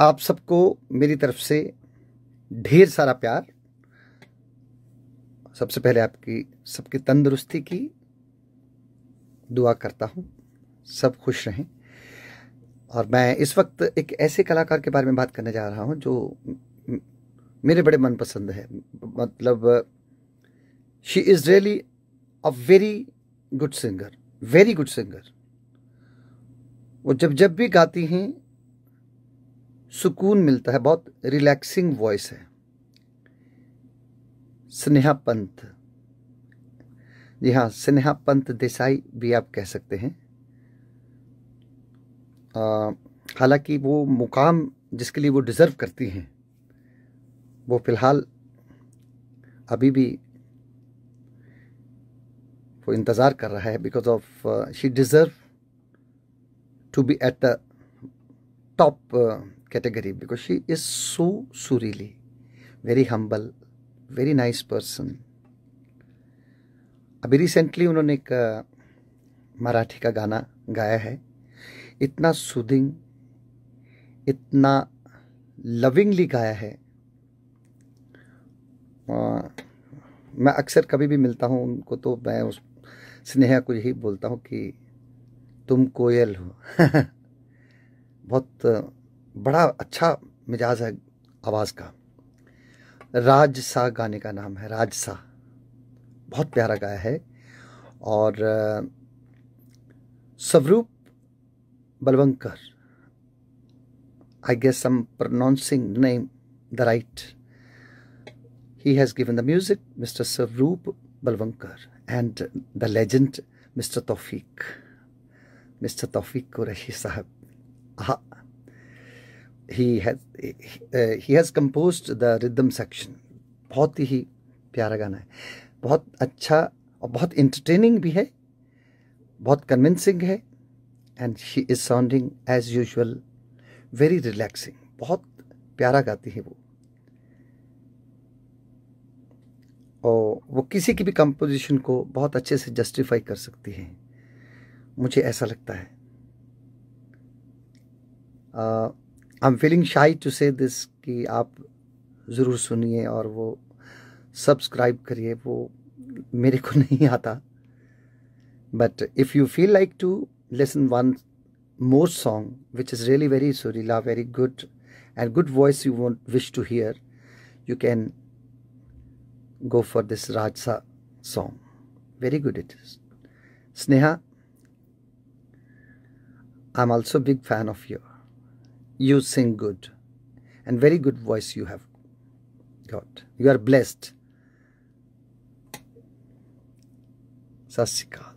आप सबको मेरी तरफ से ढेर सारा प्यार सबसे पहले आपकी सबकी तंदुरुस्ती की दुआ करता हूँ सब खुश रहें और मैं इस वक्त एक ऐसे कलाकार के बारे में बात करने जा रहा हूँ जो मेरे बड़े मनपसंद है मतलब she is really a very good singer very good singer वो जब जब भी गाती हैं सुकून मिलता है बहुत रिलैक्सिंग वॉइस है स्नेहा पंत जी हाँ स्नेहा पंत देसाई भी आप कह सकते हैं हालांकि वो मुकाम जिसके लिए वो डिज़र्व करती हैं वो फ़िलहाल अभी भी वो इंतज़ार कर रहा है because of she deserve to be at the top category because she is so surely very humble, very nice person. अभी रिसेंटली उन्होंने एक मराठी का गाना गाया है इतना सुदिंग इतना लविंगली गाया है आ, मैं अक्सर कभी भी मिलता हूँ उनको तो मैं उस स्नेहा को यही बोलता हूँ कि तुम कोयल हो बहुत बड़ा अच्छा मिजाज है आवाज़ का राजसा गाने का नाम है राजसा बहुत प्यारा गाया है और Swaroop Balvankar I guess am pronouncing name the right he has given the music mister Swaroop Balvankar and the legend mister Taufiq mister Taufiq को साहब हा he has uh, he has composed the rhythm section बहुत ही प्यारा गाना है बहुत अच्छा और बहुत इंटरटेनिंग भी है बहुत कन्विंसिंग है and she is sounding as usual very relaxing बहुत प्यारा गाती है वो और वो किसी की भी कंपोजिशन को बहुत अच्छे से जस्टिफाई कर सकती हैं मुझे ऐसा लगता है ah, I am feeling shy to say this कि आप ज़रूर सुनिए और वो सब्सक्राइब करिए वो मेरे को नहीं आता but if you feel like to listen one more song which is really very सुरीला very good and good voice you want wish to hear you can go for this Rajsa song. Very good it is. Sneha, I'm also big fan of yours you sing good and very good voice you have got. You are blessed. Sasika.